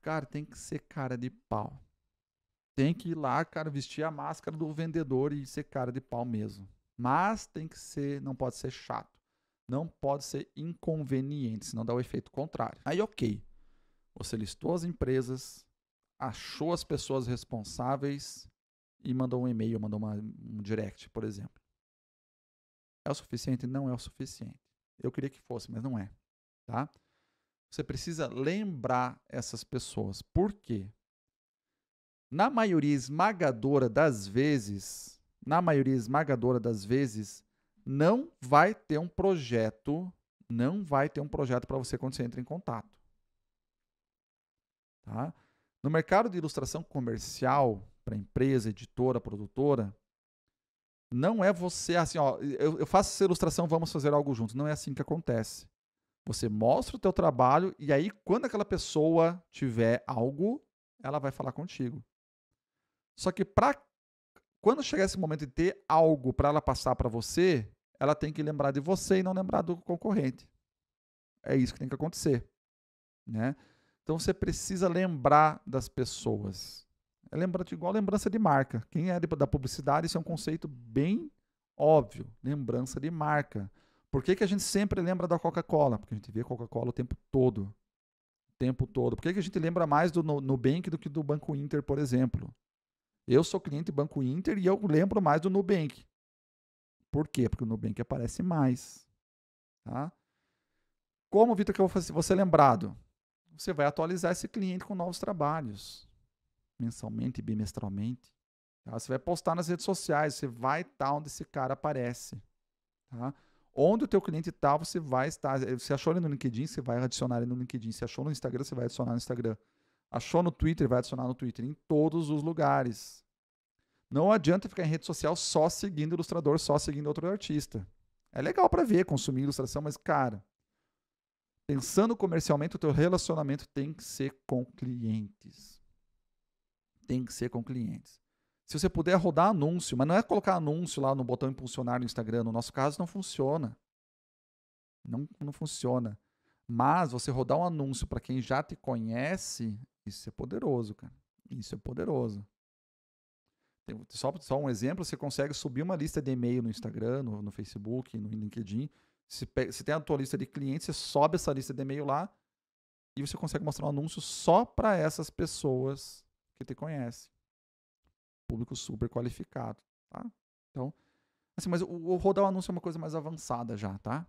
cara, tem que ser cara de pau. Tem que ir lá, cara, vestir a máscara do vendedor e ser cara de pau mesmo. Mas tem que ser, não pode ser chato. Não pode ser inconveniente, senão dá o efeito contrário. Aí, ok. Você listou as empresas, achou as pessoas responsáveis e mandou um e-mail, mandou uma, um direct, por exemplo. É o suficiente? Não é o suficiente. Eu queria que fosse, mas não é. Tá? Você precisa lembrar essas pessoas. Por quê? Na maioria esmagadora das vezes, na maioria esmagadora das vezes, não vai ter um projeto, não vai ter um projeto para você quando você entra em contato. Tá? No mercado de ilustração comercial, para empresa, editora, produtora, não é você assim, ó, eu, eu faço essa ilustração, vamos fazer algo juntos. Não é assim que acontece. Você mostra o teu trabalho e aí quando aquela pessoa tiver algo, ela vai falar contigo. Só que para quando chegar esse momento de ter algo para ela passar para você, ela tem que lembrar de você e não lembrar do concorrente. É isso que tem que acontecer, né? Então você precisa lembrar das pessoas. É lembra igual lembrança de marca. Quem é da publicidade, isso é um conceito bem óbvio, lembrança de marca. Por que, que a gente sempre lembra da Coca-Cola? Porque a gente vê Coca-Cola o tempo todo. O tempo todo. Por que, que a gente lembra mais do Nubank do que do Banco Inter, por exemplo? Eu sou cliente do Banco Inter e eu lembro mais do Nubank. Por quê? Porque o Nubank aparece mais. Tá? Como, Vitor, que eu vou você lembrado? Você vai atualizar esse cliente com novos trabalhos, mensalmente, bimestralmente. Tá? Você vai postar nas redes sociais, você vai estar onde esse cara aparece. Tá? Onde o teu cliente está, você vai estar. Eh, você achou ele no LinkedIn, você vai adicionar ele no LinkedIn. Se achou no Instagram, você vai adicionar no Instagram. Achou no Twitter, vai adicionar no Twitter. Em todos os lugares. Não adianta ficar em rede social só seguindo ilustrador, só seguindo outro artista. É legal para ver, consumir ilustração, mas, cara, pensando comercialmente, o teu relacionamento tem que ser com clientes. Tem que ser com clientes. Se você puder rodar anúncio, mas não é colocar anúncio lá no botão impulsionar no Instagram, no nosso caso não funciona. Não, não funciona. Mas você rodar um anúncio para quem já te conhece, isso é poderoso, cara. Isso é poderoso. Tem, só, só um exemplo, você consegue subir uma lista de e-mail no Instagram, no, no Facebook, no LinkedIn. Se, se tem a tua lista de clientes, você sobe essa lista de e-mail lá e você consegue mostrar um anúncio só para essas pessoas que te conhecem público super qualificado, tá? Então, assim, mas o, o rodar o anúncio é uma coisa mais avançada já, tá?